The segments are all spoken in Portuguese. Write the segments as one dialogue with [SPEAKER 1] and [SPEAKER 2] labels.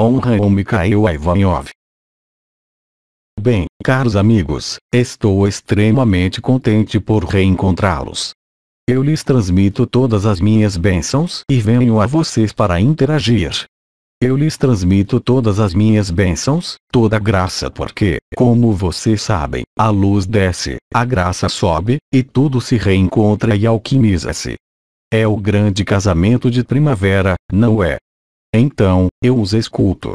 [SPEAKER 1] Honra ao Mikhail Ivanov. Bem, caros amigos, estou extremamente contente por reencontrá-los. Eu lhes transmito todas as minhas bênçãos e venho a vocês para interagir. Eu lhes transmito todas as minhas bênçãos, toda graça porque, como vocês sabem, a luz desce, a graça sobe, e tudo se reencontra e alquimiza-se. É o grande casamento de primavera, não é? Então, eu os escuto.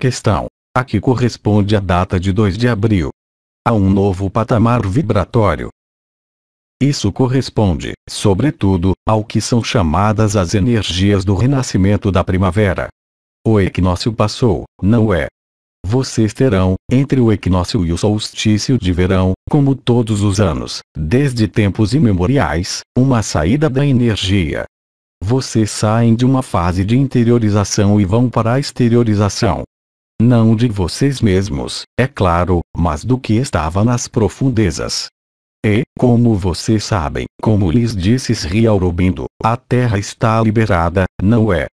[SPEAKER 1] Questão. A que corresponde a data de 2 de abril. A um novo patamar vibratório. Isso corresponde, sobretudo, ao que são chamadas as energias do renascimento da primavera. O equinócio passou, não é? Vocês terão, entre o equinócio e o solstício de verão, como todos os anos, desde tempos imemoriais, uma saída da energia, vocês saem de uma fase de interiorização e vão para a exteriorização. Não de vocês mesmos, é claro, mas do que estava nas profundezas. E, como vocês sabem, como lhes disse Sri Aurobindo, a Terra está liberada, não é?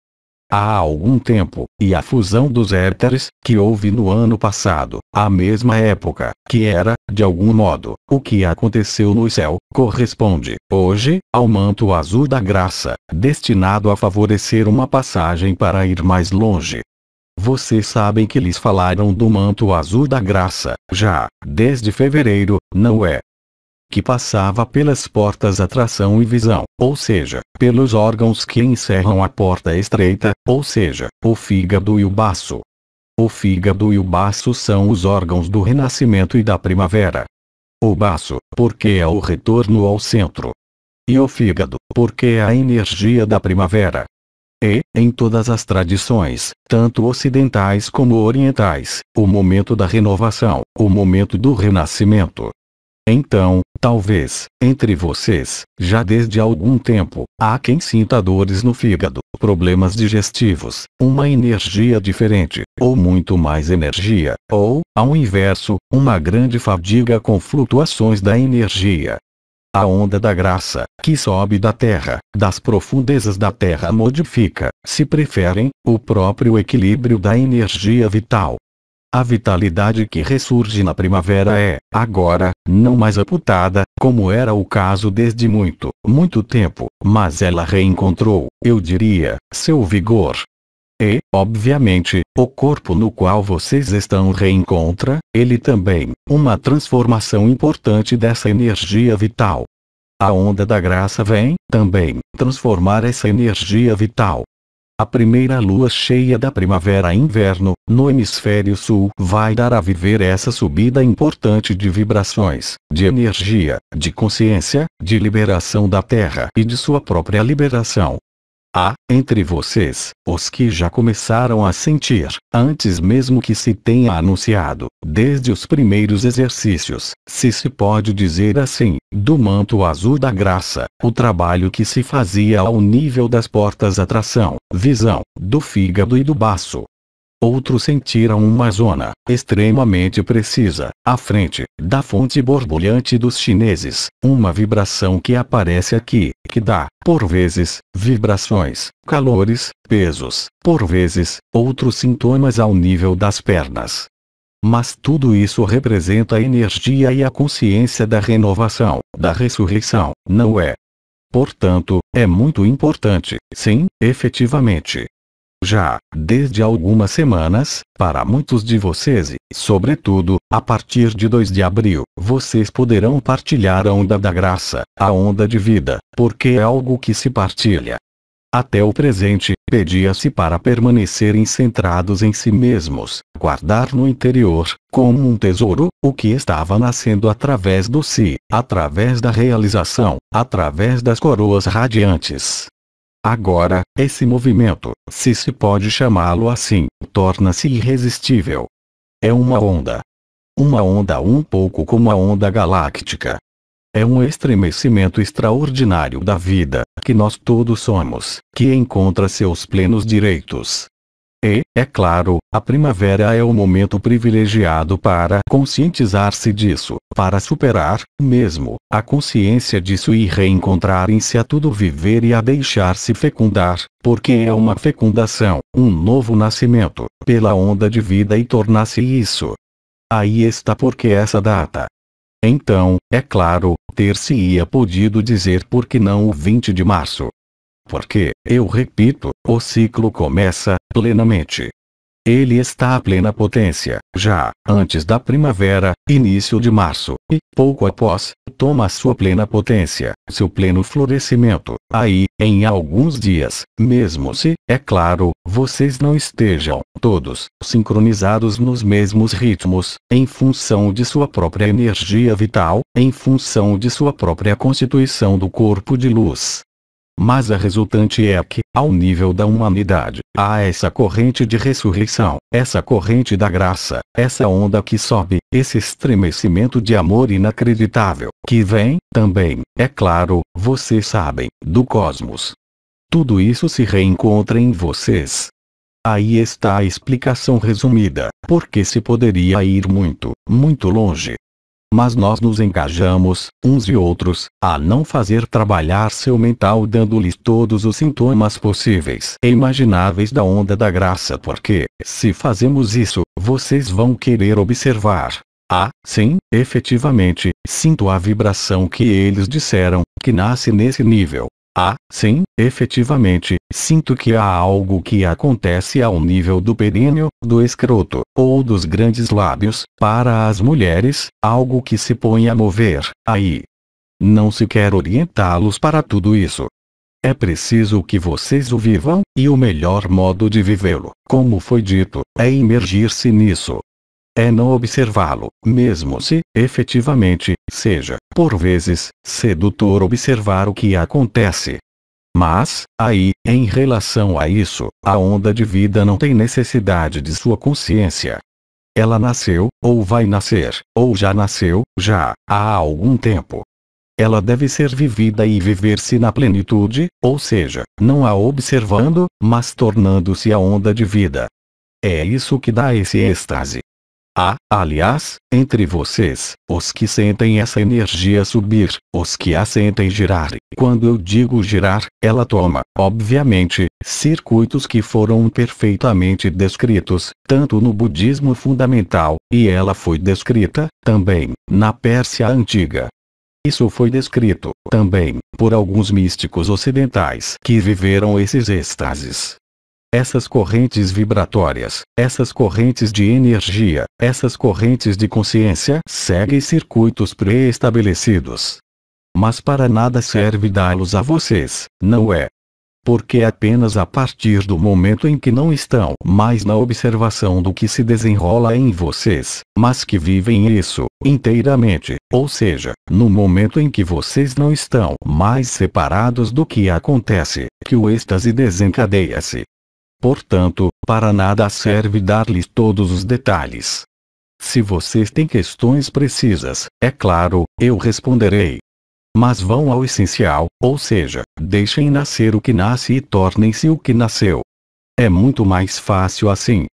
[SPEAKER 1] há algum tempo, e a fusão dos éteres, que houve no ano passado, à mesma época, que era, de algum modo, o que aconteceu no céu, corresponde, hoje, ao manto azul da graça, destinado a favorecer uma passagem para ir mais longe. Vocês sabem que lhes falaram do manto azul da graça, já, desde fevereiro, não é? que passava pelas portas atração e visão, ou seja, pelos órgãos que encerram a porta estreita, ou seja, o fígado e o baço. O fígado e o baço são os órgãos do renascimento e da primavera. O baço, porque é o retorno ao centro. E o fígado, porque é a energia da primavera. E, em todas as tradições, tanto ocidentais como orientais, o momento da renovação, o momento do renascimento, então, talvez, entre vocês, já desde algum tempo, há quem sinta dores no fígado, problemas digestivos, uma energia diferente, ou muito mais energia, ou, ao inverso, uma grande fadiga com flutuações da energia. A onda da graça, que sobe da terra, das profundezas da terra modifica, se preferem, o próprio equilíbrio da energia vital, a vitalidade que ressurge na primavera é, agora, não mais aputada, como era o caso desde muito, muito tempo, mas ela reencontrou, eu diria, seu vigor. E, obviamente, o corpo no qual vocês estão reencontra, ele também, uma transformação importante dessa energia vital. A onda da graça vem, também, transformar essa energia vital, a primeira lua cheia da primavera-inverno, no hemisfério sul, vai dar a viver essa subida importante de vibrações, de energia, de consciência, de liberação da Terra e de sua própria liberação. Há, entre vocês, os que já começaram a sentir, antes mesmo que se tenha anunciado, desde os primeiros exercícios, se se pode dizer assim, do manto azul da graça, o trabalho que se fazia ao nível das portas atração, visão, do fígado e do baço, Outro sentiram uma zona, extremamente precisa, à frente, da fonte borbulhante dos chineses, uma vibração que aparece aqui, que dá, por vezes, vibrações, calores, pesos, por vezes, outros sintomas ao nível das pernas. Mas tudo isso representa a energia e a consciência da renovação, da ressurreição, não é? Portanto, é muito importante, sim, efetivamente, já, desde algumas semanas, para muitos de vocês e, sobretudo, a partir de 2 de abril, vocês poderão partilhar a onda da graça, a onda de vida, porque é algo que se partilha. Até o presente, pedia-se para permanecerem centrados em si mesmos, guardar no interior, como um tesouro, o que estava nascendo através do si, através da realização, através das coroas radiantes. Agora, esse movimento, se se pode chamá-lo assim, torna-se irresistível. É uma onda. Uma onda um pouco como a onda galáctica. É um estremecimento extraordinário da vida, que nós todos somos, que encontra seus plenos direitos, e, é claro, a primavera é o momento privilegiado para conscientizar-se disso, para superar, mesmo, a consciência disso e reencontrar se a tudo viver e a deixar-se fecundar, porque é uma fecundação, um novo nascimento, pela onda de vida e tornar-se isso. Aí está porque essa data. Então, é claro, ter-se-ia podido dizer por que não o 20 de março. Porque, eu repito, o ciclo começa, plenamente. Ele está à plena potência, já, antes da primavera, início de março, e, pouco após, toma sua plena potência, seu pleno florescimento. Aí, em alguns dias, mesmo se, é claro, vocês não estejam, todos, sincronizados nos mesmos ritmos, em função de sua própria energia vital, em função de sua própria constituição do corpo de luz mas a resultante é que, ao nível da humanidade, há essa corrente de ressurreição, essa corrente da graça, essa onda que sobe, esse estremecimento de amor inacreditável, que vem, também, é claro, vocês sabem, do cosmos. Tudo isso se reencontra em vocês. Aí está a explicação resumida, porque se poderia ir muito, muito longe, mas nós nos engajamos, uns e outros, a não fazer trabalhar seu mental dando-lhes todos os sintomas possíveis e imagináveis da onda da graça porque, se fazemos isso, vocês vão querer observar. Ah, sim, efetivamente, sinto a vibração que eles disseram, que nasce nesse nível. Ah, sim, efetivamente, Sinto que há algo que acontece ao nível do períneo, do escroto, ou dos grandes lábios, para as mulheres, algo que se põe a mover, aí. Não se quer orientá-los para tudo isso. É preciso que vocês o vivam, e o melhor modo de vivê-lo, como foi dito, é imergir-se nisso. É não observá-lo, mesmo se, efetivamente, seja, por vezes, sedutor observar o que acontece, mas, aí, em relação a isso, a onda de vida não tem necessidade de sua consciência. Ela nasceu, ou vai nascer, ou já nasceu, já, há algum tempo. Ela deve ser vivida e viver-se na plenitude, ou seja, não a observando, mas tornando-se a onda de vida. É isso que dá esse êxtase. Há, aliás, entre vocês, os que sentem essa energia subir, os que a sentem girar. Quando eu digo girar, ela toma, obviamente, circuitos que foram perfeitamente descritos, tanto no budismo fundamental, e ela foi descrita, também, na Pérsia Antiga. Isso foi descrito, também, por alguns místicos ocidentais que viveram esses êxtases essas correntes vibratórias, essas correntes de energia, essas correntes de consciência seguem circuitos pré-estabelecidos. Mas para nada serve dá-los a vocês, não é? Porque é apenas a partir do momento em que não estão mais na observação do que se desenrola em vocês, mas que vivem isso, inteiramente, ou seja, no momento em que vocês não estão mais separados do que acontece, que o êxtase desencadeia-se. Portanto, para nada serve dar-lhes todos os detalhes. Se vocês têm questões precisas, é claro, eu responderei. Mas vão ao essencial, ou seja, deixem nascer o que nasce e tornem-se o que nasceu. É muito mais fácil assim.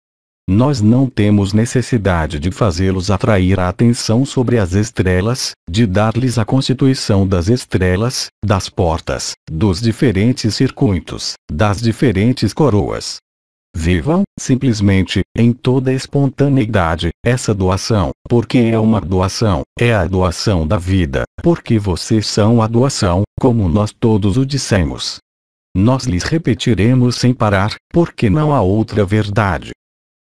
[SPEAKER 1] Nós não temos necessidade de fazê-los atrair a atenção sobre as estrelas, de dar-lhes a constituição das estrelas, das portas, dos diferentes circuitos, das diferentes coroas. Vivam, simplesmente, em toda espontaneidade, essa doação, porque é uma doação, é a doação da vida, porque vocês são a doação, como nós todos o dissemos. Nós lhes repetiremos sem parar, porque não há outra verdade.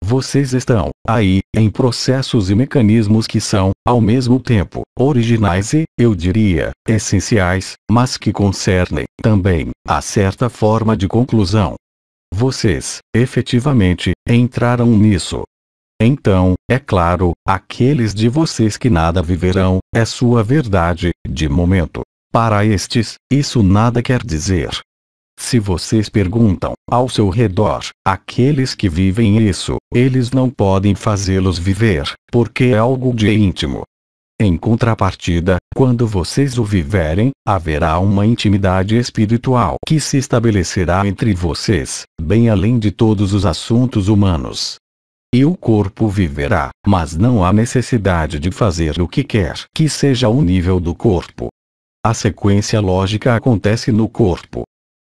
[SPEAKER 1] Vocês estão, aí, em processos e mecanismos que são, ao mesmo tempo, originais e, eu diria, essenciais, mas que concernem, também, a certa forma de conclusão. Vocês, efetivamente, entraram nisso. Então, é claro, aqueles de vocês que nada viverão, é sua verdade, de momento. Para estes, isso nada quer dizer. Se vocês perguntam, ao seu redor, aqueles que vivem isso, eles não podem fazê-los viver, porque é algo de íntimo. Em contrapartida, quando vocês o viverem, haverá uma intimidade espiritual que se estabelecerá entre vocês, bem além de todos os assuntos humanos. E o corpo viverá, mas não há necessidade de fazer o que quer que seja o nível do corpo. A sequência lógica acontece no corpo,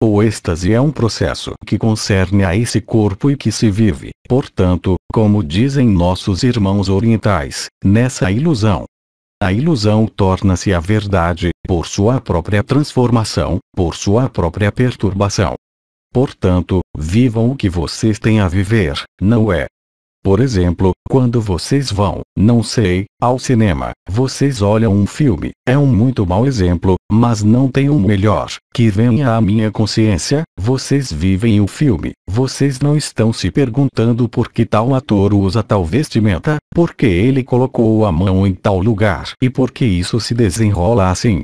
[SPEAKER 1] o êxtase é um processo que concerne a esse corpo e que se vive, portanto, como dizem nossos irmãos orientais, nessa ilusão. A ilusão torna-se a verdade, por sua própria transformação, por sua própria perturbação. Portanto, vivam o que vocês têm a viver, não é por exemplo, quando vocês vão, não sei, ao cinema, vocês olham um filme, é um muito mau exemplo, mas não tem um melhor, que venha à minha consciência, vocês vivem o filme, vocês não estão se perguntando por que tal ator usa tal vestimenta, por que ele colocou a mão em tal lugar e por que isso se desenrola assim.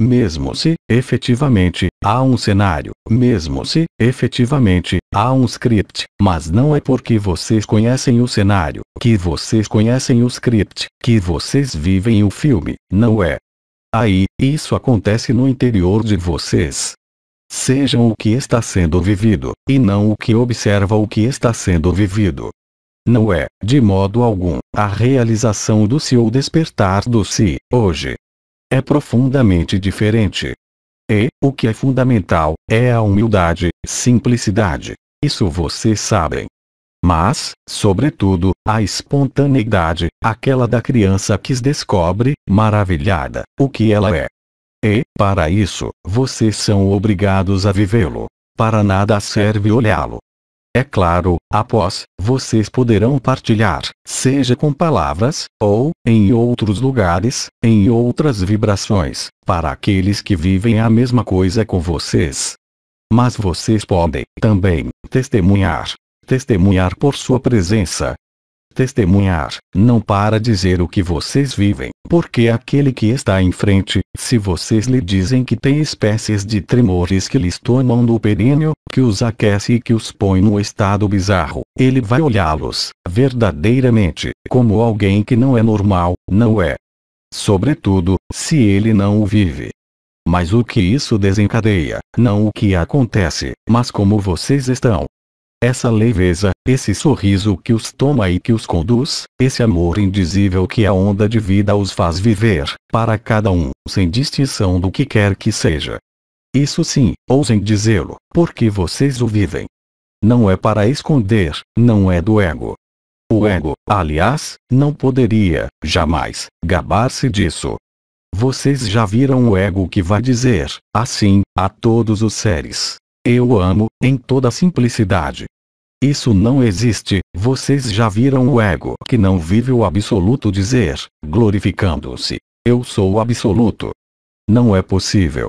[SPEAKER 1] Mesmo se, efetivamente, Há um cenário, mesmo se, efetivamente, há um script, mas não é porque vocês conhecem o cenário, que vocês conhecem o script, que vocês vivem o filme, não é. Aí, isso acontece no interior de vocês. Sejam o que está sendo vivido, e não o que observa o que está sendo vivido. Não é, de modo algum, a realização do si ou despertar do si, hoje. É profundamente diferente. E, o que é fundamental, é a humildade, simplicidade. Isso vocês sabem. Mas, sobretudo, a espontaneidade, aquela da criança que descobre, maravilhada, o que ela é. E, para isso, vocês são obrigados a vivê-lo. Para nada serve olhá-lo, é claro, após, vocês poderão partilhar, seja com palavras, ou, em outros lugares, em outras vibrações, para aqueles que vivem a mesma coisa com vocês. Mas vocês podem, também, testemunhar. Testemunhar por sua presença, testemunhar, não para dizer o que vocês vivem, porque aquele que está em frente, se vocês lhe dizem que tem espécies de tremores que lhes tomam do períneo, que os aquece e que os põe no estado bizarro, ele vai olhá-los, verdadeiramente, como alguém que não é normal, não é. Sobretudo, se ele não o vive. Mas o que isso desencadeia, não o que acontece, mas como vocês estão, essa leveza, esse sorriso que os toma e que os conduz, esse amor indizível que a onda de vida os faz viver, para cada um, sem distinção do que quer que seja. Isso sim, ousem dizê-lo, porque vocês o vivem. Não é para esconder, não é do ego. O ego, aliás, não poderia, jamais, gabar-se disso. Vocês já viram o ego que vai dizer, assim, a todos os seres, eu amo, em toda simplicidade. Isso não existe, vocês já viram o ego que não vive o absoluto dizer, glorificando-se. Eu sou o absoluto. Não é possível.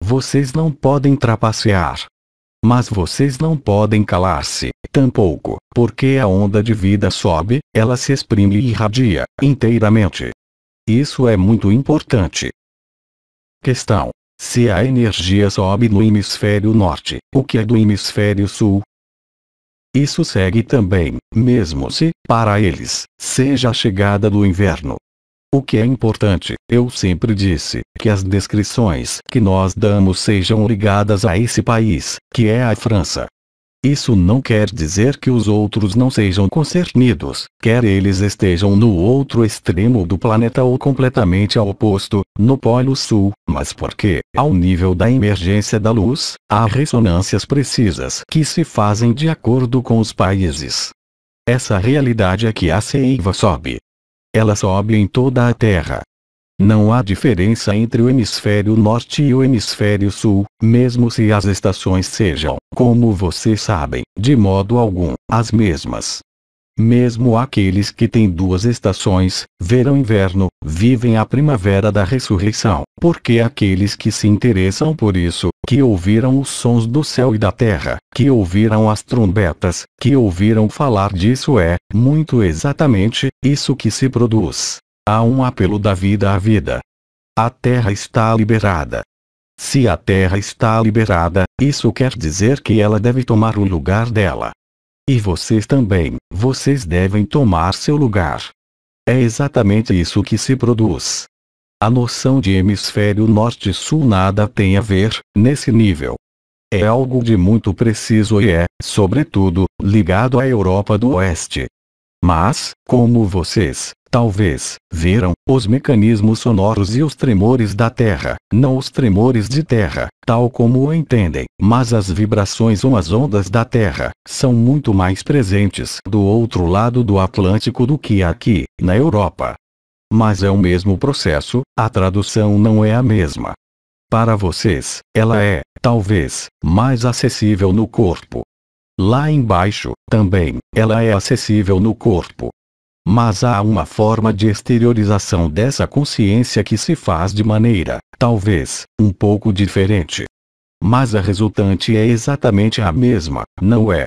[SPEAKER 1] Vocês não podem trapacear. Mas vocês não podem calar-se, tampouco, porque a onda de vida sobe, ela se exprime e irradia, inteiramente. Isso é muito importante. Questão se a energia sobe no hemisfério norte, o que é do hemisfério sul? Isso segue também, mesmo se, para eles, seja a chegada do inverno. O que é importante, eu sempre disse, que as descrições que nós damos sejam ligadas a esse país, que é a França. Isso não quer dizer que os outros não sejam concernidos, quer eles estejam no outro extremo do planeta ou completamente ao oposto, no Polo Sul, mas porque, ao nível da emergência da luz, há ressonâncias precisas que se fazem de acordo com os países. Essa realidade é que a seiva sobe. Ela sobe em toda a Terra, não há diferença entre o hemisfério norte e o hemisfério sul, mesmo se as estações sejam, como vocês sabem, de modo algum, as mesmas. Mesmo aqueles que têm duas estações, verão e inverno, vivem a primavera da ressurreição, porque aqueles que se interessam por isso, que ouviram os sons do céu e da terra, que ouviram as trombetas, que ouviram falar disso é, muito exatamente, isso que se produz. Há um apelo da vida à vida. A Terra está liberada. Se a Terra está liberada, isso quer dizer que ela deve tomar o lugar dela. E vocês também, vocês devem tomar seu lugar. É exatamente isso que se produz. A noção de hemisfério norte-sul nada tem a ver, nesse nível. É algo de muito preciso e é, sobretudo, ligado à Europa do Oeste. Mas, como vocês, talvez, viram, os mecanismos sonoros e os tremores da Terra, não os tremores de terra, tal como o entendem, mas as vibrações ou as ondas da Terra, são muito mais presentes do outro lado do Atlântico do que aqui, na Europa. Mas é o mesmo processo, a tradução não é a mesma. Para vocês, ela é, talvez, mais acessível no corpo, Lá embaixo, também, ela é acessível no corpo. Mas há uma forma de exteriorização dessa consciência que se faz de maneira, talvez, um pouco diferente. Mas a resultante é exatamente a mesma, não é?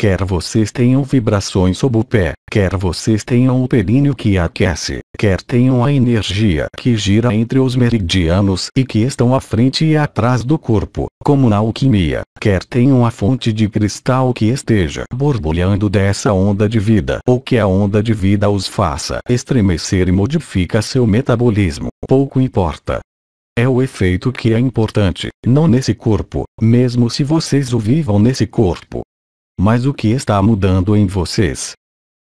[SPEAKER 1] Quer vocês tenham vibrações sob o pé, quer vocês tenham o períneo que aquece, quer tenham a energia que gira entre os meridianos e que estão à frente e atrás do corpo, como na alquimia, quer tenham a fonte de cristal que esteja borbulhando dessa onda de vida ou que a onda de vida os faça estremecer e modifica seu metabolismo, pouco importa. É o efeito que é importante, não nesse corpo, mesmo se vocês o vivam nesse corpo, mas o que está mudando em vocês?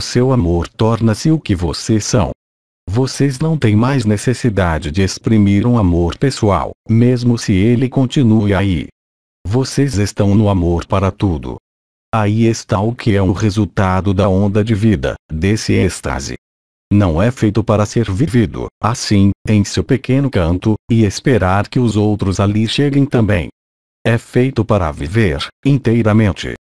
[SPEAKER 1] Seu amor torna-se o que vocês são. Vocês não têm mais necessidade de exprimir um amor pessoal, mesmo se ele continue aí. Vocês estão no amor para tudo. Aí está o que é o resultado da onda de vida, desse êxtase. Não é feito para ser vivido, assim, em seu pequeno canto, e esperar que os outros ali cheguem também. É feito para viver, inteiramente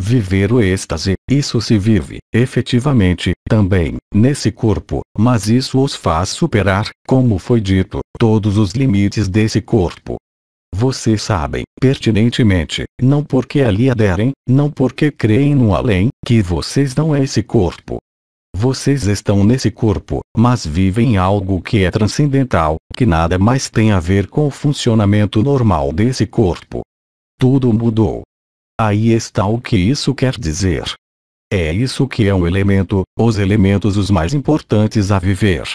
[SPEAKER 1] viver o êxtase, isso se vive, efetivamente, também, nesse corpo, mas isso os faz superar, como foi dito, todos os limites desse corpo. Vocês sabem, pertinentemente, não porque ali aderem, não porque creem no além, que vocês não é esse corpo. Vocês estão nesse corpo, mas vivem algo que é transcendental, que nada mais tem a ver com o funcionamento normal desse corpo. Tudo mudou, Aí está o que isso quer dizer. É isso que é um elemento, os elementos os mais importantes a viver.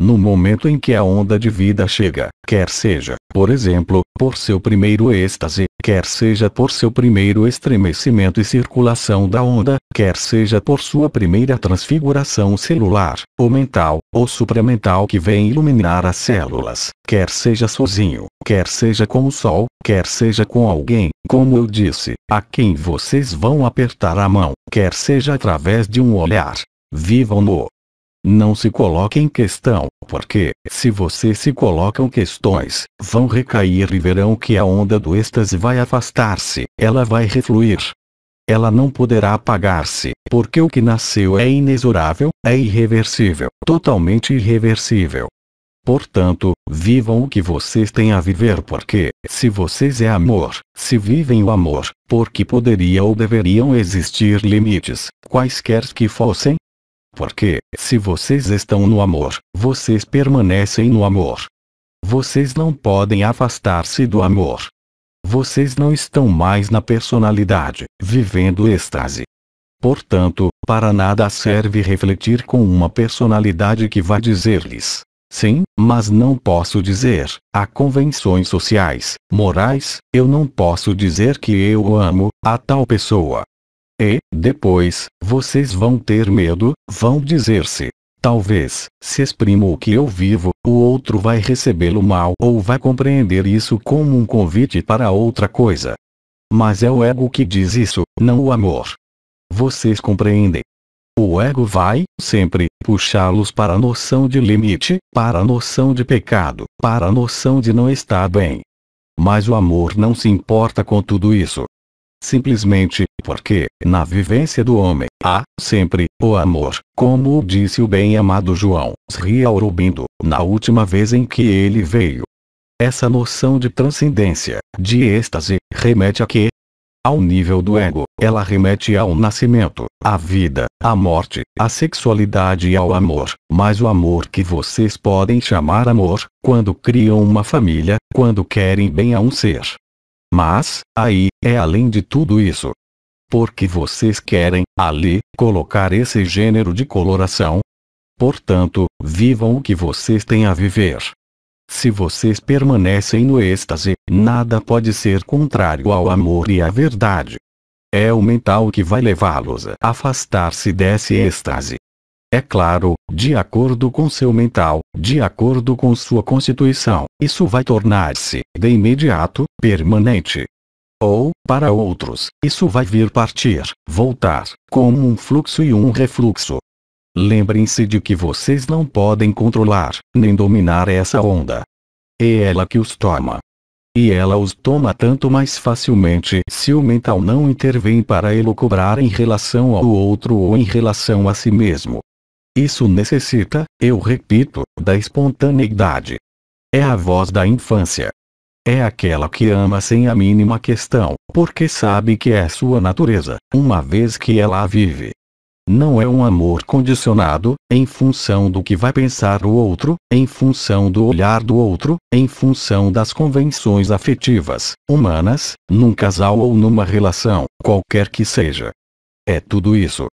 [SPEAKER 1] No momento em que a onda de vida chega, quer seja, por exemplo, por seu primeiro êxtase, quer seja por seu primeiro estremecimento e circulação da onda, quer seja por sua primeira transfiguração celular, ou mental, ou supramental que vem iluminar as células, quer seja sozinho, quer seja com o sol, quer seja com alguém, como eu disse, a quem vocês vão apertar a mão, quer seja através de um olhar. Vivam-no, não se coloque em questão, porque, se vocês se colocam questões, vão recair e verão que a onda do êxtase vai afastar-se, ela vai refluir. Ela não poderá apagar-se, porque o que nasceu é inexorável, é irreversível, totalmente irreversível. Portanto, vivam o que vocês têm a viver porque, se vocês é amor, se vivem o amor, porque poderia ou deveriam existir limites, quaisquer que fossem, porque, se vocês estão no amor, vocês permanecem no amor. Vocês não podem afastar-se do amor. Vocês não estão mais na personalidade, vivendo êxtase. Portanto, para nada serve refletir com uma personalidade que vai dizer-lhes: Sim, mas não posso dizer, há convenções sociais, morais, eu não posso dizer que eu amo a tal pessoa. E, depois, vocês vão ter medo, vão dizer-se. Talvez, se exprimo o que eu vivo, o outro vai recebê-lo mal ou vai compreender isso como um convite para outra coisa. Mas é o ego que diz isso, não o amor. Vocês compreendem? O ego vai, sempre, puxá-los para a noção de limite, para a noção de pecado, para a noção de não estar bem. Mas o amor não se importa com tudo isso simplesmente porque, na vivência do homem, há, sempre, o amor, como disse o bem-amado João Sri Aurobindo, na última vez em que ele veio. Essa noção de transcendência, de êxtase, remete a quê? Ao nível do ego, ela remete ao nascimento, à vida, à morte, à sexualidade e ao amor, mas o amor que vocês podem chamar amor, quando criam uma família, quando querem bem a um ser, mas, aí, é além de tudo isso. Porque vocês querem, ali, colocar esse gênero de coloração? Portanto, vivam o que vocês têm a viver. Se vocês permanecem no êxtase, nada pode ser contrário ao amor e à verdade. É o mental que vai levá-los a afastar-se desse êxtase, é claro, de acordo com seu mental, de acordo com sua constituição, isso vai tornar-se, de imediato, permanente. Ou, para outros, isso vai vir partir, voltar, como um fluxo e um refluxo. Lembrem-se de que vocês não podem controlar, nem dominar essa onda. É ela que os toma. E ela os toma tanto mais facilmente se o mental não intervém para cobrar em relação ao outro ou em relação a si mesmo. Isso necessita, eu repito, da espontaneidade. É a voz da infância. É aquela que ama sem a mínima questão, porque sabe que é sua natureza, uma vez que ela a vive. Não é um amor condicionado, em função do que vai pensar o outro, em função do olhar do outro, em função das convenções afetivas, humanas, num casal ou numa relação, qualquer que seja. É tudo isso,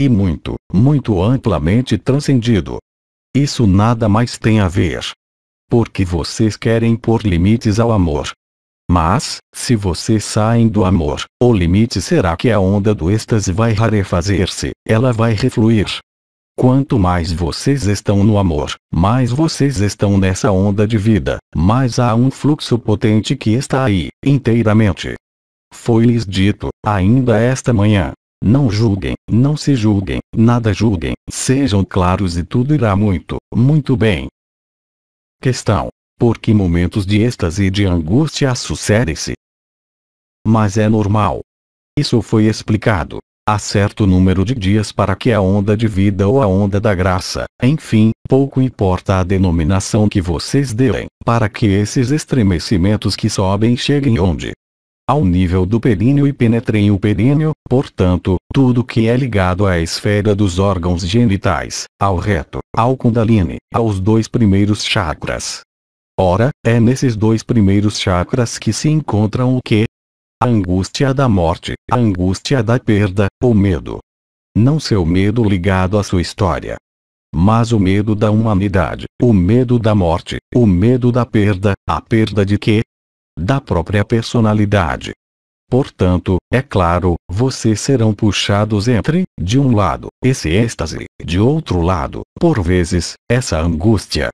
[SPEAKER 1] e muito, muito amplamente transcendido. Isso nada mais tem a ver. Porque vocês querem pôr limites ao amor. Mas, se vocês saem do amor, o limite será que a onda do êxtase vai rarefazer-se, ela vai refluir. Quanto mais vocês estão no amor, mais vocês estão nessa onda de vida, mais há um fluxo potente que está aí, inteiramente. Foi-lhes dito, ainda esta manhã, não julguem, não se julguem, nada julguem, sejam claros e tudo irá muito, muito bem. Questão: Por que momentos de êxtase e de angústia sucedem-se? Mas é normal. Isso foi explicado. Há certo número de dias para que a onda de vida ou a onda da graça, enfim, pouco importa a denominação que vocês deem, para que esses estremecimentos que sobem cheguem onde ao nível do períneo e penetrem o períneo, portanto, tudo que é ligado à esfera dos órgãos genitais, ao reto, ao kundalini, aos dois primeiros chakras. Ora, é nesses dois primeiros chakras que se encontram o que? A angústia da morte, a angústia da perda, o medo. Não seu medo ligado à sua história, mas o medo da humanidade, o medo da morte, o medo da perda, a perda de quê? da própria personalidade. Portanto, é claro, vocês serão puxados entre, de um lado, esse êxtase, de outro lado, por vezes, essa angústia.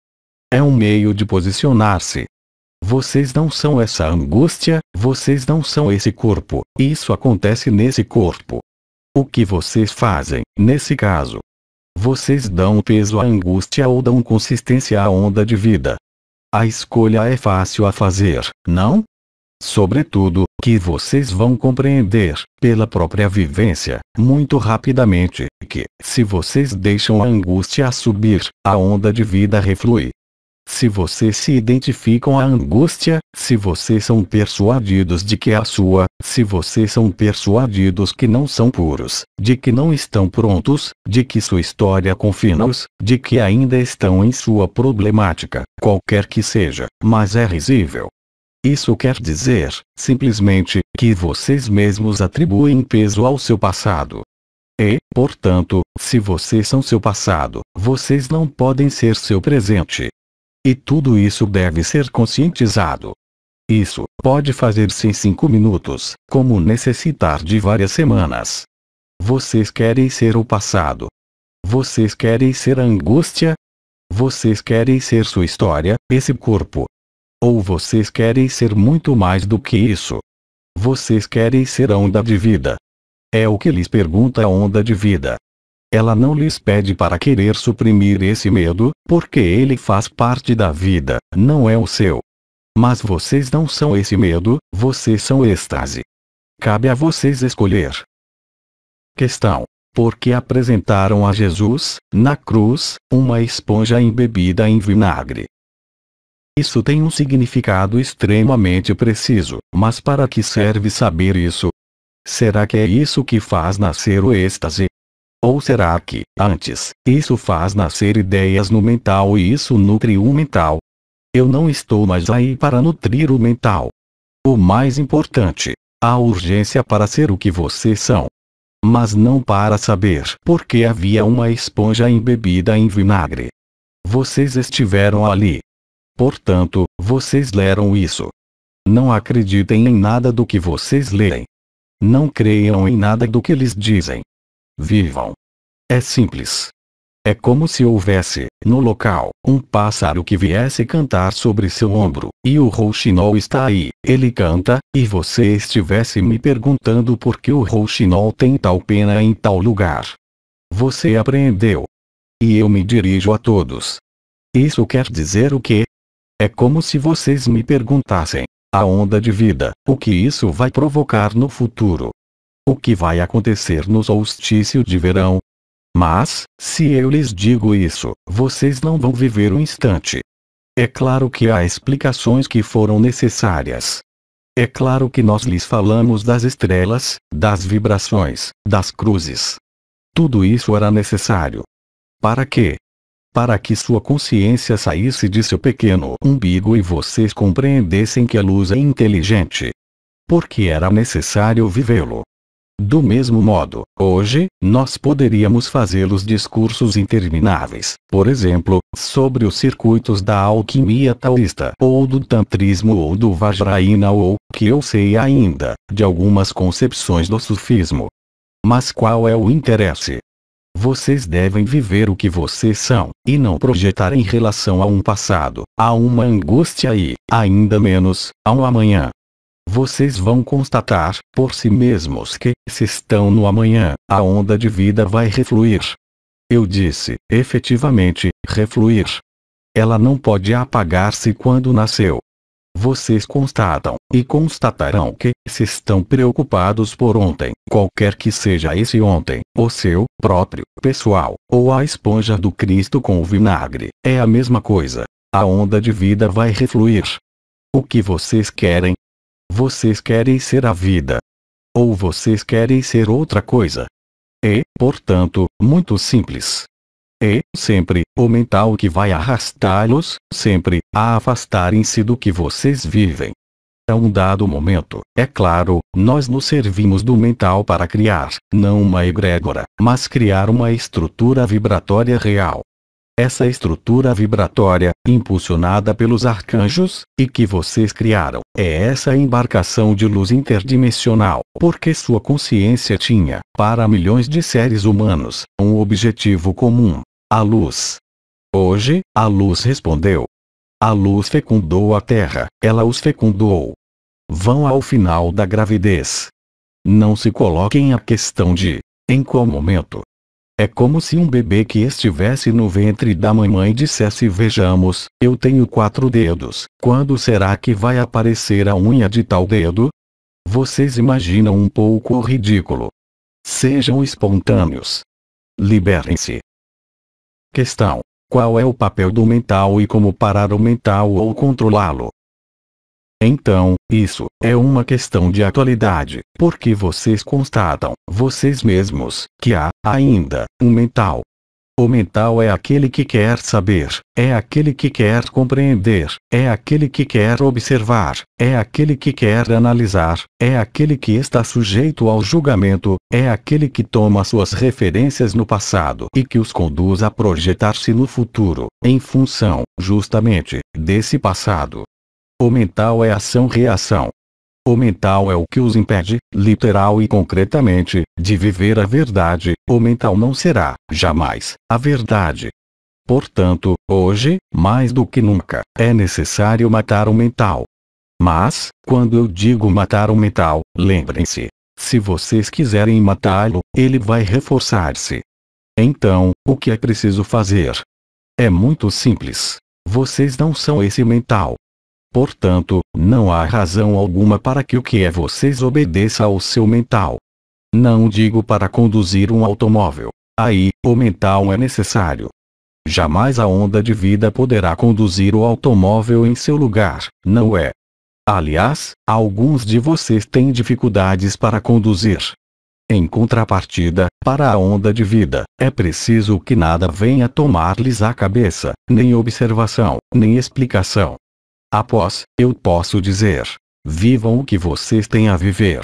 [SPEAKER 1] É um meio de posicionar-se. Vocês não são essa angústia, vocês não são esse corpo, isso acontece nesse corpo. O que vocês fazem, nesse caso? Vocês dão peso à angústia ou dão consistência à onda de vida. A escolha é fácil a fazer, não? Sobretudo, que vocês vão compreender, pela própria vivência, muito rapidamente, que, se vocês deixam a angústia subir, a onda de vida reflui, se vocês se identificam à angústia, se vocês são persuadidos de que é a sua, se vocês são persuadidos que não são puros, de que não estão prontos, de que sua história confina-os, de que ainda estão em sua problemática, qualquer que seja, mas é risível. Isso quer dizer, simplesmente, que vocês mesmos atribuem peso ao seu passado. E, portanto, se vocês são seu passado, vocês não podem ser seu presente, e tudo isso deve ser conscientizado. Isso pode fazer-se em 5 minutos, como necessitar de várias semanas. Vocês querem ser o passado. Vocês querem ser a angústia. Vocês querem ser sua história, esse corpo. Ou vocês querem ser muito mais do que isso. Vocês querem ser a onda de vida. É o que lhes pergunta a onda de vida. Ela não lhes pede para querer suprimir esse medo, porque ele faz parte da vida, não é o seu. Mas vocês não são esse medo, vocês são êxtase. Cabe a vocês escolher. Questão: Por que apresentaram a Jesus, na cruz, uma esponja embebida em vinagre? Isso tem um significado extremamente preciso, mas para que serve saber isso? Será que é isso que faz nascer o êxtase? Ou será que, antes, isso faz nascer ideias no mental e isso nutre o mental? Eu não estou mais aí para nutrir o mental. O mais importante, há urgência para ser o que vocês são. Mas não para saber porque havia uma esponja embebida em vinagre. Vocês estiveram ali. Portanto, vocês leram isso. Não acreditem em nada do que vocês leem. Não creiam em nada do que eles dizem. Vivam. É simples. É como se houvesse, no local, um pássaro que viesse cantar sobre seu ombro, e o rouxinol está aí, ele canta, e você estivesse me perguntando por que o rouxinol tem tal pena em tal lugar. Você apreendeu. E eu me dirijo a todos. Isso quer dizer o quê? É como se vocês me perguntassem, a onda de vida, o que isso vai provocar no futuro? O que vai acontecer no solstício de verão, mas, se eu lhes digo isso, vocês não vão viver um instante. É claro que há explicações que foram necessárias. É claro que nós lhes falamos das estrelas, das vibrações, das cruzes. Tudo isso era necessário. Para quê? Para que sua consciência saísse de seu pequeno umbigo e vocês compreendessem que a luz é inteligente. Porque era necessário vivê-lo. Do mesmo modo, hoje, nós poderíamos fazê-los discursos intermináveis, por exemplo, sobre os circuitos da alquimia taoísta ou do tantrismo ou do vajrayana ou, que eu sei ainda, de algumas concepções do sufismo. Mas qual é o interesse? Vocês devem viver o que vocês são, e não projetar em relação a um passado, a uma angústia e, ainda menos, a um amanhã, vocês vão constatar, por si mesmos que, se estão no amanhã, a onda de vida vai refluir. Eu disse, efetivamente, refluir. Ela não pode apagar-se quando nasceu. Vocês constatam, e constatarão que, se estão preocupados por ontem, qualquer que seja esse ontem, o seu, próprio, pessoal, ou a esponja do Cristo com o vinagre, é a mesma coisa. A onda de vida vai refluir. O que vocês querem vocês querem ser a vida. Ou vocês querem ser outra coisa. É, portanto, muito simples. É, sempre, o mental que vai arrastá-los, sempre, a afastarem-se do que vocês vivem. A é um dado momento, é claro, nós nos servimos do mental para criar, não uma egrégora, mas criar uma estrutura vibratória real, essa estrutura vibratória, impulsionada pelos arcanjos, e que vocês criaram, é essa embarcação de luz interdimensional, porque sua consciência tinha, para milhões de seres humanos, um objetivo comum: a luz. Hoje, a luz respondeu. A luz fecundou a terra, ela os fecundou. Vão ao final da gravidez. Não se coloquem a questão de, em qual momento, é como se um bebê que estivesse no ventre da mamãe dissesse vejamos, eu tenho quatro dedos, quando será que vai aparecer a unha de tal dedo? Vocês imaginam um pouco o ridículo. Sejam espontâneos. Liberem-se. Questão: Qual é o papel do mental e como parar o mental ou controlá-lo? Então, isso é uma questão de atualidade, porque vocês constatam, vocês mesmos, que há, ainda, um mental. O mental é aquele que quer saber, é aquele que quer compreender, é aquele que quer observar, é aquele que quer analisar, é aquele que está sujeito ao julgamento, é aquele que toma suas referências no passado e que os conduz a projetar-se no futuro, em função, justamente, desse passado. O mental é ação-reação. O mental é o que os impede, literal e concretamente, de viver a verdade. O mental não será, jamais, a verdade. Portanto, hoje, mais do que nunca, é necessário matar o mental. Mas, quando eu digo matar o mental, lembrem-se. Se vocês quiserem matá-lo, ele vai reforçar-se. Então, o que é preciso fazer? É muito simples. Vocês não são esse mental. Portanto, não há razão alguma para que o que é vocês obedeça ao seu mental. Não digo para conduzir um automóvel. Aí, o mental é necessário. Jamais a onda de vida poderá conduzir o automóvel em seu lugar, não é? Aliás, alguns de vocês têm dificuldades para conduzir. Em contrapartida, para a onda de vida, é preciso que nada venha tomar-lhes a cabeça, nem observação, nem explicação. Após, eu posso dizer: vivam o que vocês têm a viver.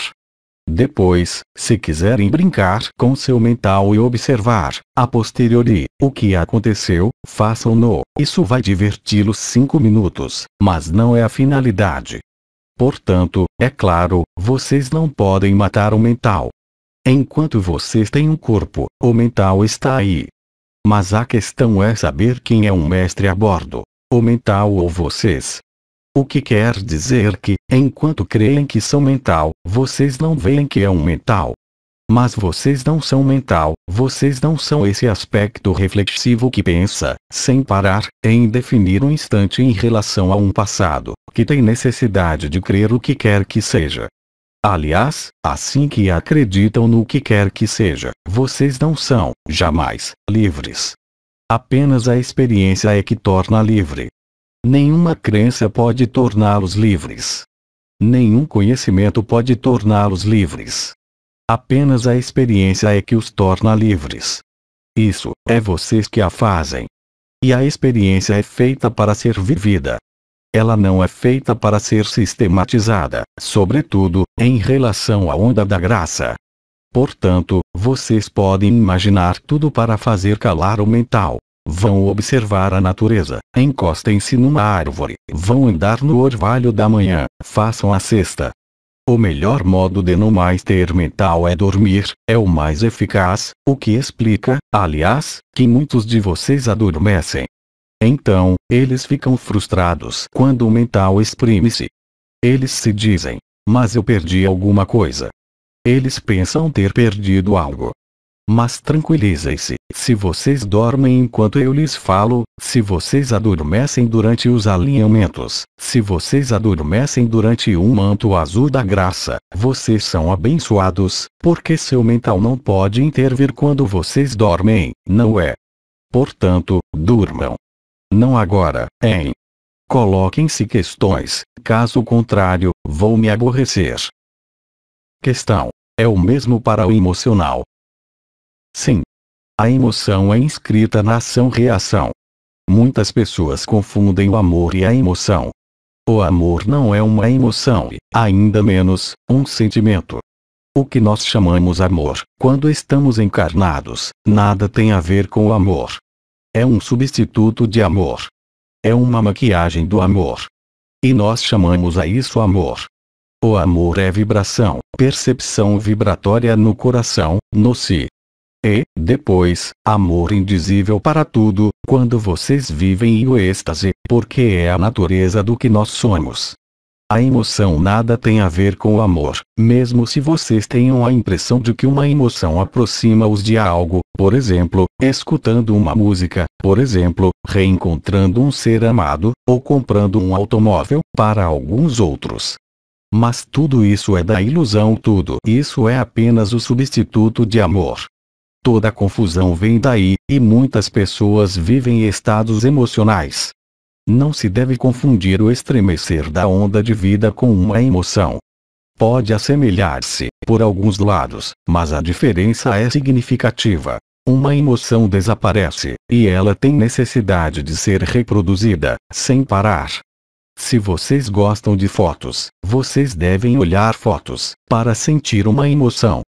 [SPEAKER 1] Depois, se quiserem brincar com seu mental e observar, a posteriori, o que aconteceu, façam-no. Isso vai diverti-los cinco minutos, mas não é a finalidade. Portanto, é claro, vocês não podem matar o mental. Enquanto vocês têm um corpo, o mental está aí. Mas a questão é saber quem é um mestre a bordo. O mental ou vocês. O que quer dizer que, enquanto creem que são mental, vocês não veem que é um mental. Mas vocês não são mental, vocês não são esse aspecto reflexivo que pensa, sem parar, em definir um instante em relação a um passado, que tem necessidade de crer o que quer que seja. Aliás, assim que acreditam no que quer que seja, vocês não são, jamais, livres. Apenas a experiência é que torna livre, Nenhuma crença pode torná-los livres. Nenhum conhecimento pode torná-los livres. Apenas a experiência é que os torna livres. Isso é vocês que a fazem. E a experiência é feita para ser vivida. Ela não é feita para ser sistematizada, sobretudo, em relação à onda da graça. Portanto, vocês podem imaginar tudo para fazer calar o mental, Vão observar a natureza, encostem-se numa árvore, vão andar no orvalho da manhã, façam a cesta. O melhor modo de não mais ter mental é dormir, é o mais eficaz, o que explica, aliás, que muitos de vocês adormecem. Então, eles ficam frustrados quando o mental exprime-se. Eles se dizem, mas eu perdi alguma coisa. Eles pensam ter perdido algo, mas tranquilizem-se, se vocês dormem enquanto eu lhes falo, se vocês adormecem durante os alinhamentos, se vocês adormecem durante um manto azul da graça, vocês são abençoados, porque seu mental não pode intervir quando vocês dormem, não é? Portanto, durmam. Não agora, hein? Coloquem-se questões, caso contrário, vou me aborrecer. Questão. É o mesmo para o emocional, Sim. A emoção é inscrita na ação-reação. Muitas pessoas confundem o amor e a emoção. O amor não é uma emoção e, ainda menos, um sentimento. O que nós chamamos amor, quando estamos encarnados, nada tem a ver com o amor. É um substituto de amor. É uma maquiagem do amor. E nós chamamos a isso amor. O amor é vibração, percepção vibratória no coração, no si, e, depois, amor indizível para tudo, quando vocês vivem o êxtase, porque é a natureza do que nós somos. A emoção nada tem a ver com o amor, mesmo se vocês tenham a impressão de que uma emoção aproxima-os de algo, por exemplo, escutando uma música, por exemplo, reencontrando um ser amado, ou comprando um automóvel, para alguns outros. Mas tudo isso é da ilusão tudo. Isso é apenas o substituto de amor. Toda a confusão vem daí, e muitas pessoas vivem estados emocionais. Não se deve confundir o estremecer da onda de vida com uma emoção. Pode assemelhar-se, por alguns lados, mas a diferença é significativa. Uma emoção desaparece, e ela tem necessidade de ser reproduzida, sem parar. Se vocês gostam de fotos, vocês devem olhar fotos, para sentir uma emoção.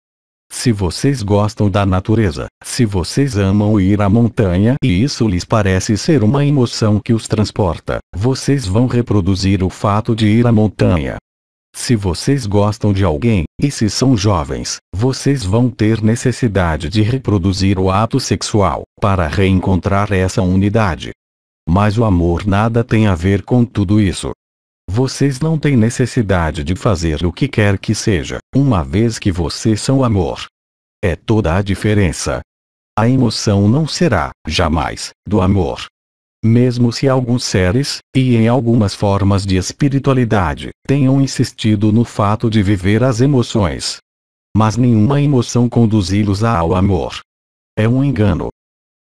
[SPEAKER 1] Se vocês gostam da natureza, se vocês amam ir à montanha e isso lhes parece ser uma emoção que os transporta, vocês vão reproduzir o fato de ir à montanha. Se vocês gostam de alguém, e se são jovens, vocês vão ter necessidade de reproduzir o ato sexual, para reencontrar essa unidade. Mas o amor nada tem a ver com tudo isso. Vocês não têm necessidade de fazer o que quer que seja, uma vez que vocês são amor. É toda a diferença. A emoção não será, jamais, do amor. Mesmo se alguns seres, e em algumas formas de espiritualidade, tenham insistido no fato de viver as emoções. Mas nenhuma emoção conduzi-los ao amor. É um engano,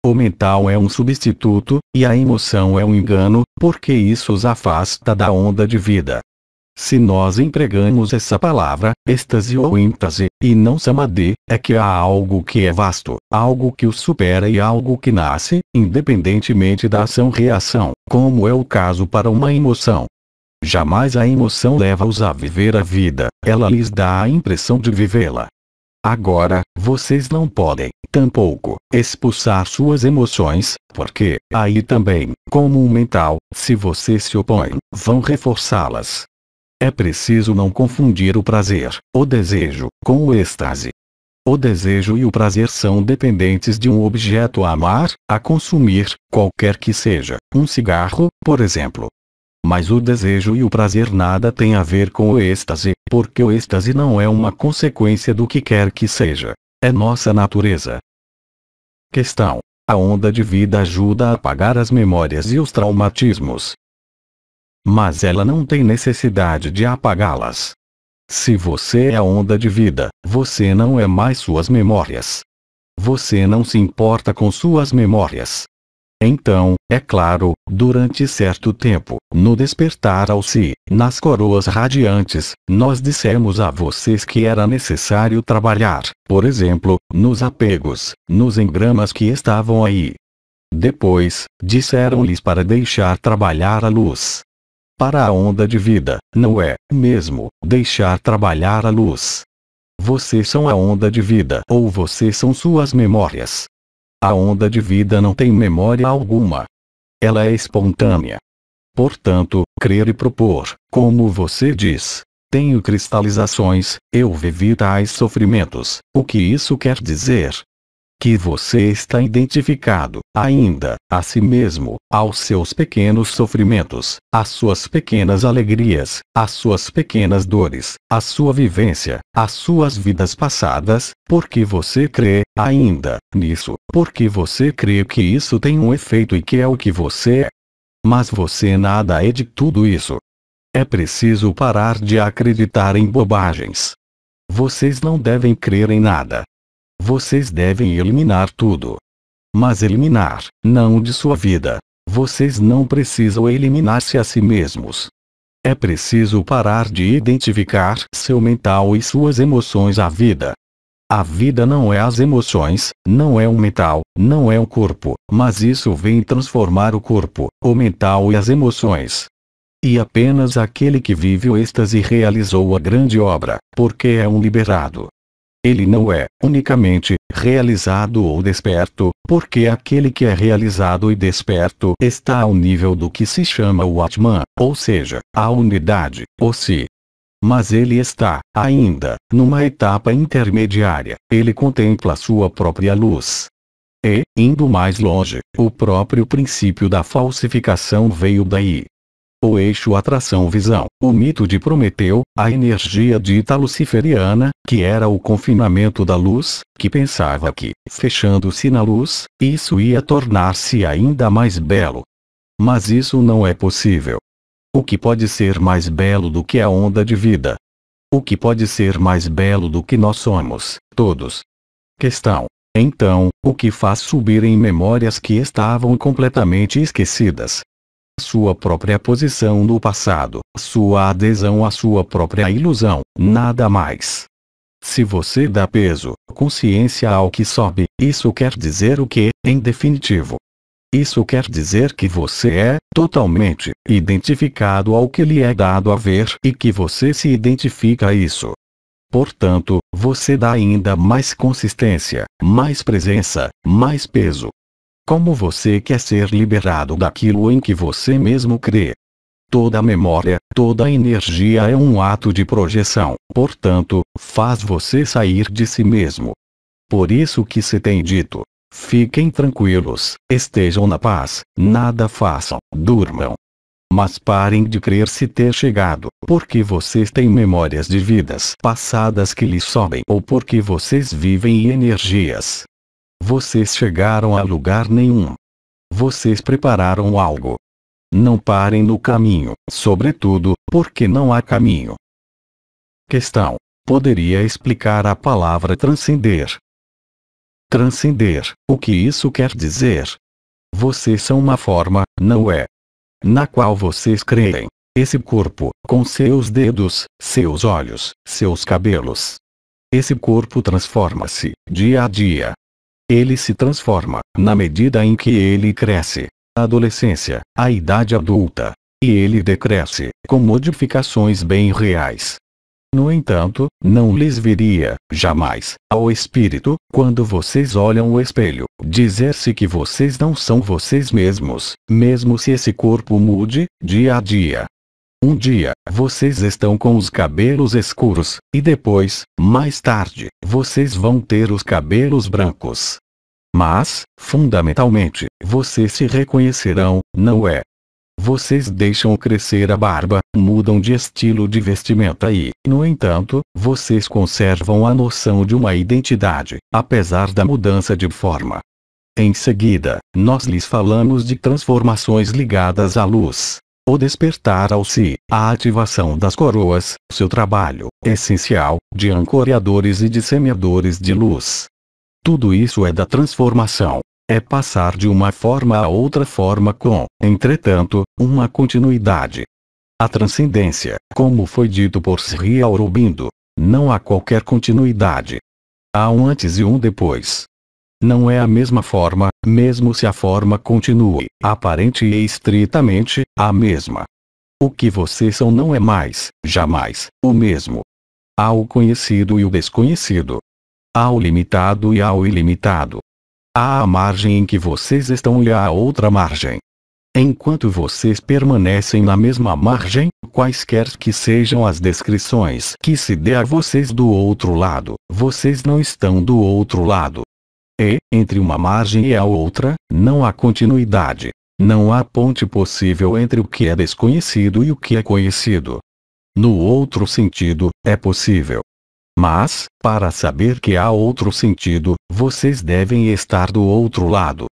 [SPEAKER 1] o mental é um substituto, e a emoção é um engano, porque isso os afasta da onda de vida. Se nós empregamos essa palavra, êxtase ou íntase, e não samadhi, é que há algo que é vasto, algo que o supera e algo que nasce, independentemente da ação-reação, como é o caso para uma emoção. Jamais a emoção leva-os a viver a vida, ela lhes dá a impressão de vivê-la. Agora, vocês não podem, tampouco expulsar suas emoções, porque, aí também, como o mental, se você se opõe, vão reforçá-las. É preciso não confundir o prazer, o desejo, com o êxtase. O desejo e o prazer são dependentes de um objeto a amar, a consumir, qualquer que seja, um cigarro, por exemplo. Mas o desejo e o prazer nada têm a ver com o êxtase, porque o êxtase não é uma consequência do que quer que seja. É nossa natureza. Questão. A onda de vida ajuda a apagar as memórias e os traumatismos. Mas ela não tem necessidade de apagá-las. Se você é a onda de vida, você não é mais suas memórias. Você não se importa com suas memórias. Então, é claro, durante certo tempo, no despertar ao si, nas coroas radiantes, nós dissemos a vocês que era necessário trabalhar, por exemplo, nos apegos, nos engramas que estavam aí. Depois, disseram-lhes para deixar trabalhar a luz. Para a onda de vida, não é, mesmo, deixar trabalhar a luz. Vocês são a onda de vida ou vocês são suas memórias, a onda de vida não tem memória alguma. Ela é espontânea. Portanto, crer e propor, como você diz, tenho cristalizações, eu vivi tais sofrimentos. O que isso quer dizer? que você está identificado, ainda, a si mesmo, aos seus pequenos sofrimentos, às suas pequenas alegrias, às suas pequenas dores, à sua vivência, às suas vidas passadas, porque você crê, ainda, nisso, porque você crê que isso tem um efeito e que é o que você é. Mas você nada é de tudo isso. É preciso parar de acreditar em bobagens. Vocês não devem crer em nada, vocês devem eliminar tudo. Mas eliminar, não de sua vida. Vocês não precisam eliminar-se a si mesmos. É preciso parar de identificar seu mental e suas emoções à vida. A vida não é as emoções, não é o mental, não é o corpo, mas isso vem transformar o corpo, o mental e as emoções. E apenas aquele que vive o êxtase realizou a grande obra, porque é um liberado, ele não é, unicamente, realizado ou desperto, porque aquele que é realizado e desperto está ao nível do que se chama o Atman, ou seja, a unidade, o Si. Mas ele está, ainda, numa etapa intermediária, ele contempla sua própria luz. E, indo mais longe, o próprio princípio da falsificação veio daí o eixo atração-visão. O mito de Prometeu, a energia dita luciferiana, que era o confinamento da luz, que pensava que, fechando-se na luz, isso ia tornar-se ainda mais belo. Mas isso não é possível. O que pode ser mais belo do que a onda de vida? O que pode ser mais belo do que nós somos, todos? Questão. Então, o que faz subir em memórias que estavam completamente esquecidas, sua própria posição no passado, sua adesão à sua própria ilusão, nada mais. Se você dá peso, consciência ao que sobe, isso quer dizer o que, em definitivo? Isso quer dizer que você é, totalmente, identificado ao que lhe é dado a ver e que você se identifica a isso. Portanto, você dá ainda mais consistência, mais presença, mais peso, como você quer ser liberado daquilo em que você mesmo crê. Toda memória, toda energia é um ato de projeção, portanto, faz você sair de si mesmo. Por isso que se tem dito: fiquem tranquilos, estejam na paz, nada façam, durmam. Mas parem de crer se ter chegado, porque vocês têm memórias de vidas passadas que lhes sobem ou porque vocês vivem energias vocês chegaram a lugar nenhum. Vocês prepararam algo. Não parem no caminho, sobretudo, porque não há caminho. Questão. Poderia explicar a palavra transcender? Transcender, o que isso quer dizer? Vocês são uma forma, não é? Na qual vocês creem. Esse corpo, com seus dedos, seus olhos, seus cabelos. Esse corpo transforma-se, dia a dia, ele se transforma, na medida em que ele cresce. A adolescência, a idade adulta. E ele decresce, com modificações bem reais. No entanto, não lhes viria, jamais, ao espírito, quando vocês olham o espelho, dizer-se que vocês não são vocês mesmos, mesmo se esse corpo mude, dia a dia, um dia, vocês estão com os cabelos escuros, e depois, mais tarde, vocês vão ter os cabelos brancos. Mas, fundamentalmente, vocês se reconhecerão, não é? Vocês deixam crescer a barba, mudam de estilo de vestimenta e, no entanto, vocês conservam a noção de uma identidade, apesar da mudança de forma. Em seguida, nós lhes falamos de transformações ligadas à luz o despertar ao si, a ativação das coroas, seu trabalho, essencial, de ancoreadores e de semeadores de luz. Tudo isso é da transformação. É passar de uma forma a outra forma com, entretanto, uma continuidade. A transcendência, como foi dito por Sri Aurobindo, não há qualquer continuidade. Há um antes e um depois. Não é a mesma forma, mesmo se a forma continue, aparente e estritamente, a mesma. O que vocês são não é mais, jamais, o mesmo. Há o conhecido e o desconhecido. Há o limitado e há o ilimitado. Há a margem em que vocês estão e há a outra margem. Enquanto vocês permanecem na mesma margem, quaisquer que sejam as descrições que se dê a vocês do outro lado, vocês não estão do outro lado. E, entre uma margem e a outra, não há continuidade. Não há ponte possível entre o que é desconhecido e o que é conhecido. No outro sentido, é possível. Mas, para saber que há outro sentido, vocês devem estar do outro lado.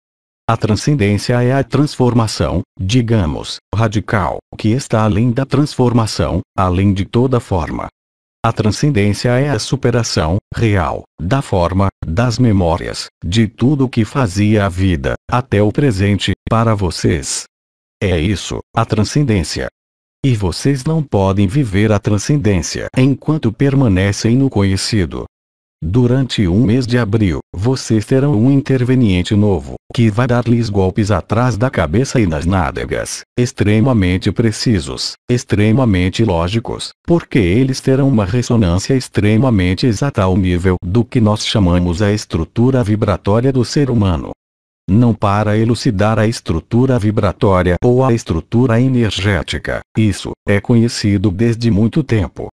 [SPEAKER 1] A transcendência é a transformação, digamos, radical, que está além da transformação, além de toda forma. A transcendência é a superação, real, da forma, das memórias, de tudo o que fazia a vida, até o presente, para vocês. É isso, a transcendência. E vocês não podem viver a transcendência enquanto permanecem no conhecido, Durante um mês de abril, vocês terão um interveniente novo, que vai dar-lhes golpes atrás da cabeça e nas nádegas, extremamente precisos, extremamente lógicos, porque eles terão uma ressonância extremamente exata ao nível do que nós chamamos a estrutura vibratória do ser humano. Não para elucidar a estrutura vibratória ou a estrutura energética, isso é conhecido desde muito tempo.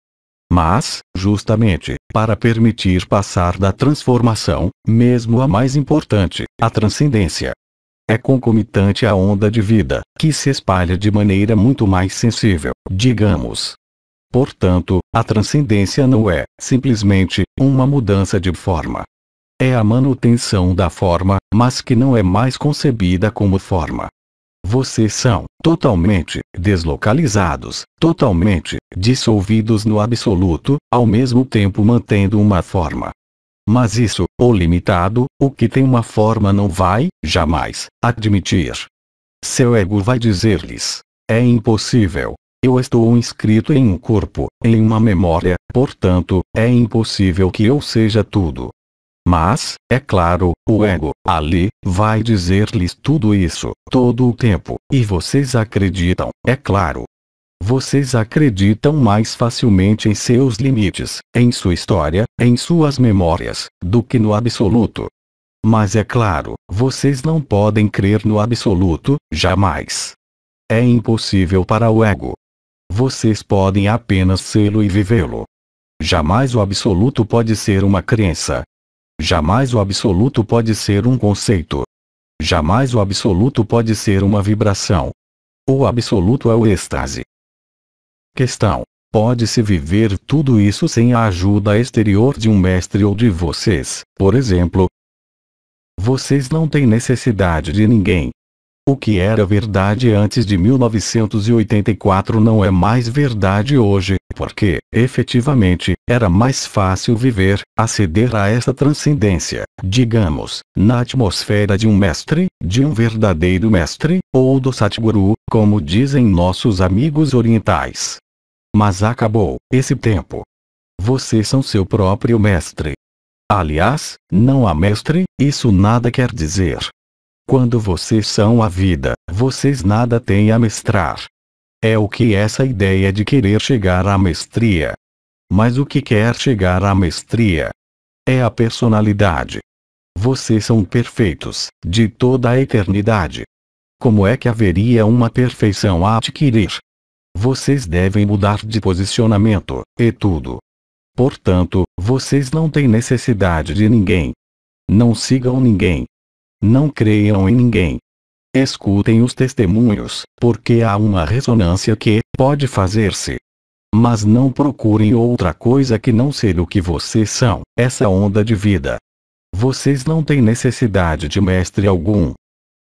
[SPEAKER 1] Mas, justamente, para permitir passar da transformação, mesmo a mais importante, a transcendência. É concomitante à onda de vida, que se espalha de maneira muito mais sensível, digamos. Portanto, a transcendência não é, simplesmente, uma mudança de forma. É a manutenção da forma, mas que não é mais concebida como forma, vocês são totalmente deslocalizados, totalmente dissolvidos no absoluto, ao mesmo tempo mantendo uma forma. Mas isso, o limitado, o que tem uma forma não vai, jamais, admitir. Seu ego vai dizer-lhes: é impossível. Eu estou inscrito em um corpo, em uma memória, portanto, é impossível que eu seja tudo. Mas, é claro, o ego, ali, vai dizer-lhes tudo isso, todo o tempo, e vocês acreditam, é claro. Vocês acreditam mais facilmente em seus limites, em sua história, em suas memórias, do que no absoluto. Mas é claro, vocês não podem crer no absoluto, jamais. É impossível para o ego. Vocês podem apenas sê-lo e vivê-lo. Jamais o absoluto pode ser uma crença, Jamais o absoluto pode ser um conceito. Jamais o absoluto pode ser uma vibração. O absoluto é o êxtase. Questão: Pode-se viver tudo isso sem a ajuda exterior de um mestre ou de vocês, por exemplo? Vocês não têm necessidade de ninguém. O que era verdade antes de 1984 não é mais verdade hoje, porque, efetivamente, era mais fácil viver, aceder a esta transcendência, digamos, na atmosfera de um mestre, de um verdadeiro mestre, ou do Satguru, como dizem nossos amigos orientais. Mas acabou esse tempo. Vocês são seu próprio mestre. Aliás, não há mestre, isso nada quer dizer. Quando vocês são a vida, vocês nada têm a mestrar, é o que essa ideia de querer chegar à mestria. Mas o que quer chegar à mestria? É a personalidade. Vocês são perfeitos, de toda a eternidade. Como é que haveria uma perfeição a adquirir? Vocês devem mudar de posicionamento, e tudo. Portanto, vocês não têm necessidade de ninguém. Não sigam ninguém. Não creiam em ninguém. Escutem os testemunhos, porque há uma ressonância que pode fazer-se. Mas não procurem outra coisa que não ser o que vocês são, essa onda de vida. Vocês não têm necessidade de mestre algum.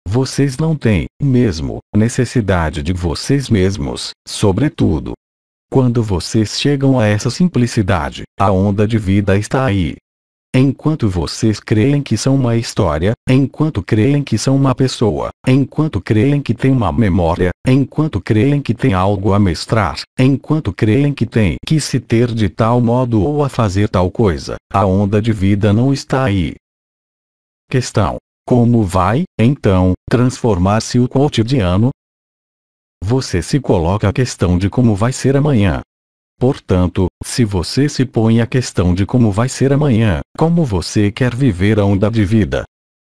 [SPEAKER 1] Vocês não têm, mesmo, necessidade de vocês mesmos, sobretudo. Quando vocês chegam a essa simplicidade, a onda de vida está aí, enquanto vocês creem que são uma história, enquanto creem que são uma pessoa, enquanto creem que têm uma memória, enquanto creem que têm algo a mestrar, enquanto creem que têm que se ter de tal modo ou a fazer tal coisa, a onda de vida não está aí. Questão: Como vai, então, transformar-se o cotidiano? Você se coloca a questão de como vai ser amanhã. Portanto, se você se põe a questão de como vai ser amanhã, como você quer viver a onda de vida,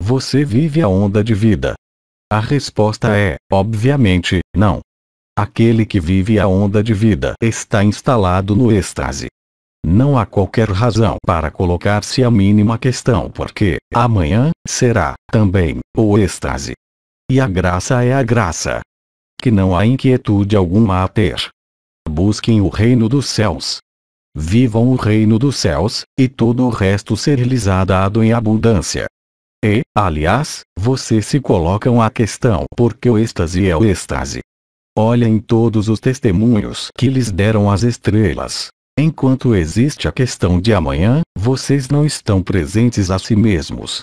[SPEAKER 1] você vive a onda de vida. A resposta é, obviamente, não. Aquele que vive a onda de vida está instalado no êxtase. Não há qualquer razão para colocar-se a mínima questão porque, amanhã, será, também, o êxtase. E a graça é a graça. Que não há inquietude alguma a ter. Busquem o reino dos céus, vivam o reino dos céus, e todo o resto ser lhes dado em abundância. E, aliás, vocês se colocam a questão porque o êxtase é o êxtase. Olhem todos os testemunhos que lhes deram as estrelas. Enquanto existe a questão de amanhã, vocês não estão presentes a si mesmos.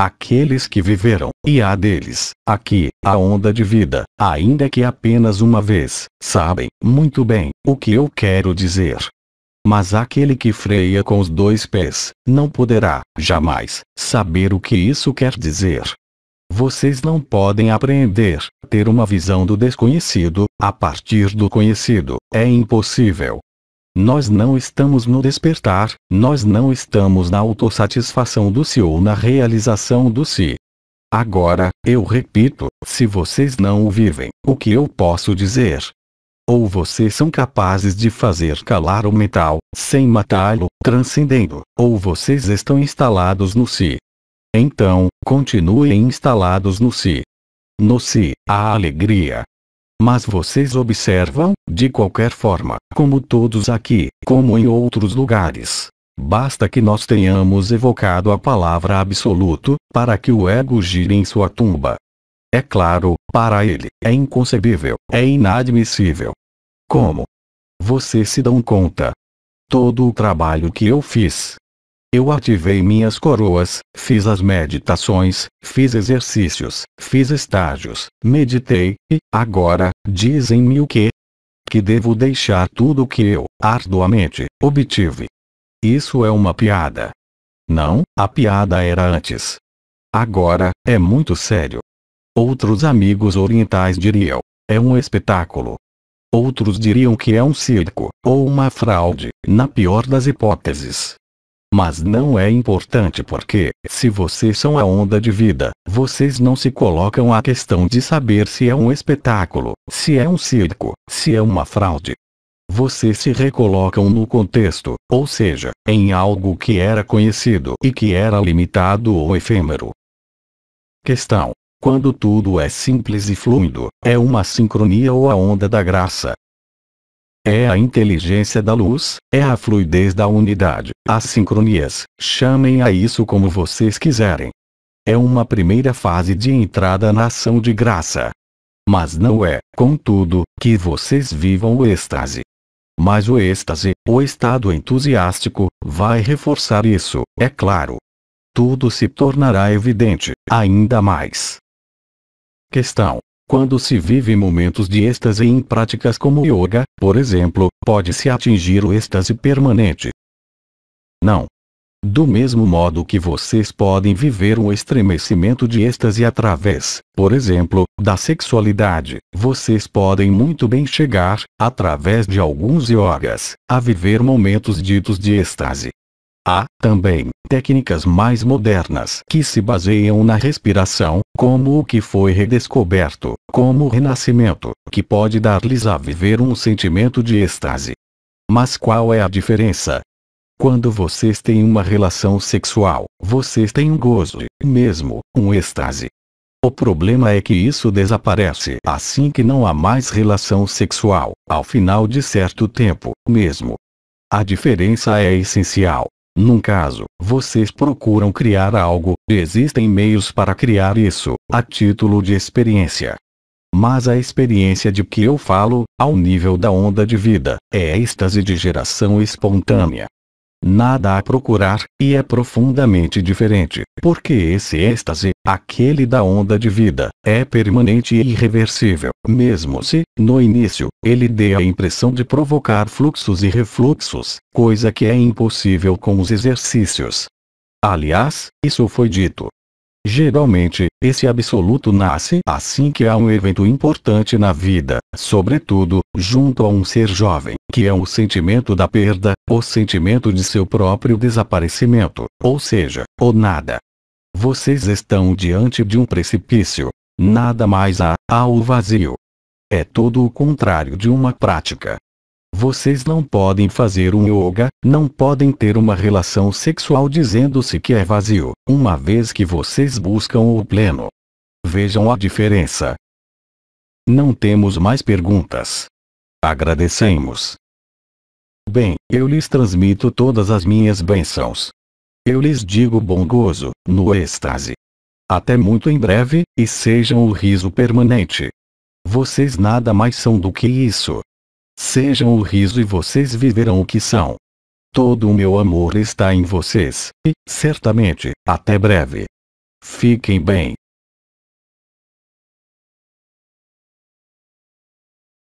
[SPEAKER 1] Aqueles que viveram, e há deles, aqui, a onda de vida, ainda que apenas uma vez, sabem, muito bem, o que eu quero dizer mas aquele que freia com os dois pés, não poderá, jamais, saber o que isso quer dizer. Vocês não podem apreender, ter uma visão do desconhecido, a partir do conhecido, é impossível. Nós não estamos no despertar, nós não estamos na autossatisfação do si ou na realização do si. Agora, eu repito, se vocês não o vivem, o que eu posso dizer, ou vocês são capazes de fazer calar o metal, sem matá-lo, transcendendo, ou vocês estão instalados no si. Então, continuem instalados no si. No si, há alegria. Mas vocês observam, de qualquer forma, como todos aqui, como em outros lugares. Basta que nós tenhamos evocado a palavra absoluto, para que o ego gire em sua tumba, é claro, para ele, é inconcebível, é inadmissível. Como? Vocês se dão conta? Todo o trabalho que eu fiz. Eu ativei minhas coroas, fiz as meditações, fiz exercícios, fiz estágios, meditei, e, agora, dizem-me o que? Que devo deixar tudo o que eu, arduamente, obtive. Isso é uma piada. Não, a piada era antes. Agora, é muito sério. Outros amigos orientais diriam: é um espetáculo. Outros diriam que é um circo, ou uma fraude, na pior das hipóteses. Mas não é importante porque, se vocês são a onda de vida, vocês não se colocam a questão de saber se é um espetáculo, se é um circo, se é uma fraude. Vocês se recolocam no contexto, ou seja, em algo que era conhecido e que era limitado ou efêmero. Questão: quando tudo é simples e fluido, é uma sincronia ou a onda da graça. É a inteligência da luz, é a fluidez da unidade, as sincronias, chamem a isso como vocês quiserem. É uma primeira fase de entrada na ação de graça. Mas não é, contudo, que vocês vivam o êxtase. Mas o êxtase, o estado entusiástico, vai reforçar isso, é claro. Tudo se tornará evidente, ainda mais. Questão. Quando se vive momentos de êxtase em práticas como yoga, por exemplo, pode-se atingir o êxtase permanente? Não. Do mesmo modo que vocês podem viver um estremecimento de êxtase através, por exemplo, da sexualidade, vocês podem muito bem chegar, através de alguns yogas, a viver momentos ditos de êxtase. Há, também, técnicas mais modernas que se baseiam na respiração, como o que foi redescoberto, como o renascimento, que pode dar-lhes a viver um sentimento de êxtase. Mas qual é a diferença? Quando vocês têm uma relação sexual, vocês têm um gozo, mesmo, um êxtase. O problema é que isso desaparece assim que não há mais relação sexual, ao final de certo tempo, mesmo. A diferença é essencial. Num caso, vocês procuram criar algo, existem meios para criar isso, a título de experiência. Mas a experiência de que eu falo, ao nível da onda de vida, é êxtase de geração espontânea nada a procurar, e é profundamente diferente, porque esse êxtase, aquele da onda de vida, é permanente e irreversível, mesmo se, no início, ele dê a impressão de provocar fluxos e refluxos, coisa que é impossível com os exercícios. Aliás, isso foi dito, Geralmente, esse absoluto nasce assim que há um evento importante na vida, sobretudo, junto a um ser jovem, que é o sentimento da perda, o sentimento de seu próprio desaparecimento, ou seja, o nada. Vocês estão diante de um precipício. Nada mais há, há o vazio. É todo o contrário de uma prática, vocês não podem fazer um yoga, não podem ter uma relação sexual dizendo-se que é vazio, uma vez que vocês buscam o pleno. Vejam a diferença. Não temos mais perguntas. Agradecemos. Bem, eu lhes transmito todas as minhas bênçãos. Eu lhes digo bom gozo, no êxtase. Até muito em breve, e sejam o riso permanente. Vocês nada mais são do que isso. Sejam o riso e vocês viverão o que são. Todo o meu amor está em vocês, e, certamente, até breve. Fiquem bem.